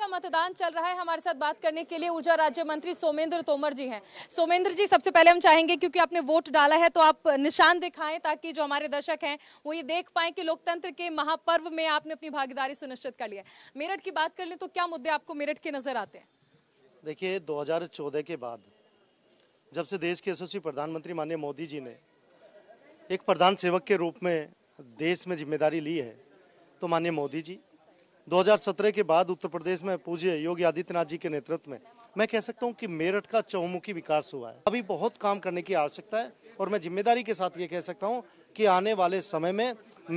का मतदान चल रहा है हमारे साथ बात करने के लिए ऊर्जा राज्य मंत्री सोमेंद्र तोमर जी हैं सोमेंद्र जी सबसे पहले हम चाहेंगे क्योंकि आपने वोट डाला है तो आप निशान दिखाएं ताकि जो हमारे दर्शक हैं वो ये देख पाएं कि लोकतंत्र के महापर्व में आपने अपनी भागीदारी सुनिश्चित कर लिया मेरठ की बात कर ले तो क्या मुद्दे आपको मेरठ के नजर आते हैं देखिए दो के बाद जब से देश के यशस्वी प्रधानमंत्री माननीय मोदी जी ने एक प्रधान सेवक के रूप में देश में जिम्मेदारी ली है तो माननीय मोदी जी 2017 के बाद उत्तर प्रदेश में पूज्य योगी आदित्यनाथ जी के नेतृत्व में मैं कह सकता हूँ कि मेरठ का चौमुखी विकास हुआ है अभी बहुत काम करने की आवश्यकता है और मैं जिम्मेदारी के साथ ये कह सकता हूँ कि आने वाले समय में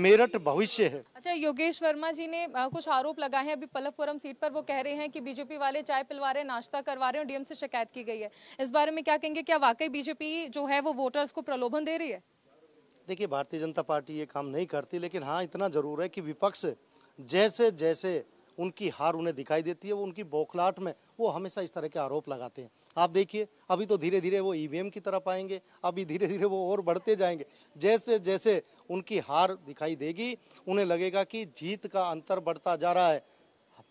मेरठ भविष्य है अच्छा योगेश वर्मा जी ने कुछ आरोप लगाए हैं अभी पलफपुरम सीट पर वो कह रहे हैं कि बीजेपी वाले चाय पिलवा रहे नाश्ता करवा रहे हैं डीएम से शिकायत की गई है इस बारे में क्या कहेंगे क्या वाकई बीजेपी जो है वो वोटर्स को प्रलोभन दे रही है देखिए भारतीय जनता पार्टी ये काम नहीं करती लेकिन हाँ इतना जरूर है कि विपक्ष जैसे जैसे उनकी हार उन्हें दिखाई देती है वो उनकी बौखलाहट में वो हमेशा इस तरह के आरोप लगाते हैं आप देखिए अभी तो धीरे धीरे वो ईवीएम e की तरफ आएंगे अभी धीरे धीरे वो और बढ़ते जाएंगे जैसे जैसे उनकी हार दिखाई देगी उन्हें लगेगा कि जीत का अंतर बढ़ता जा रहा है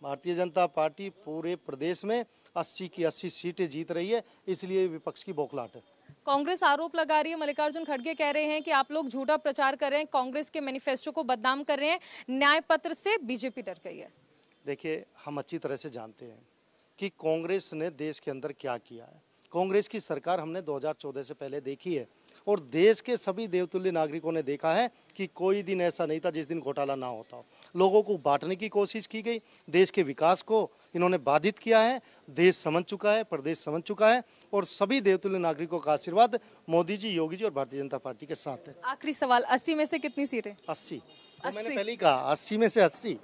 भारतीय जनता पार्टी पूरे प्रदेश में अस्सी की अस्सी सीटें जीत रही है इसलिए विपक्ष की बौखलाहट है कांग्रेस आरोप लगा रही है मल्लिकार्जुन खड़गे कह रहे हैं कि आप लोग झूठा प्रचार कर रहे हैं कांग्रेस के मैनिफेस्टो को बदनाम कर रहे हैं न्याय पत्र से बीजेपी डर गई है देखिए हम अच्छी तरह से जानते हैं कि कांग्रेस ने देश के अंदर क्या किया है कांग्रेस की सरकार हमने 2014 से पहले देखी है और देश के सभी देवतुल्य नागरिकों ने देखा है कि कोई दिन ऐसा नहीं था जिस दिन घोटाला ना होता हो लोगों को बांटने की कोशिश की गई देश के विकास को इन्होंने बाधित किया है देश समझ चुका है प्रदेश समझ चुका है और सभी देवतुल्य नागरिकों का आशीर्वाद मोदी जी योगी जी और भारतीय जनता पार्टी के साथ है आखिरी सवाल अस्सी में से कितनी सीटें अस्सी तो मैंने पहले कहा अस्सी में से अस्सी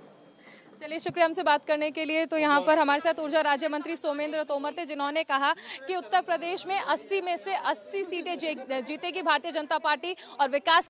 चलिए शुक्रिया हमसे बात करने के लिए तो यहाँ पर हमारे साथ ऊर्जा राज्य मंत्री सोमेंद्र तोमर थे जिन्होंने कहा कि उत्तर प्रदेश में 80 में से 80 सीटें जीतेगी भारतीय जनता पार्टी और विकास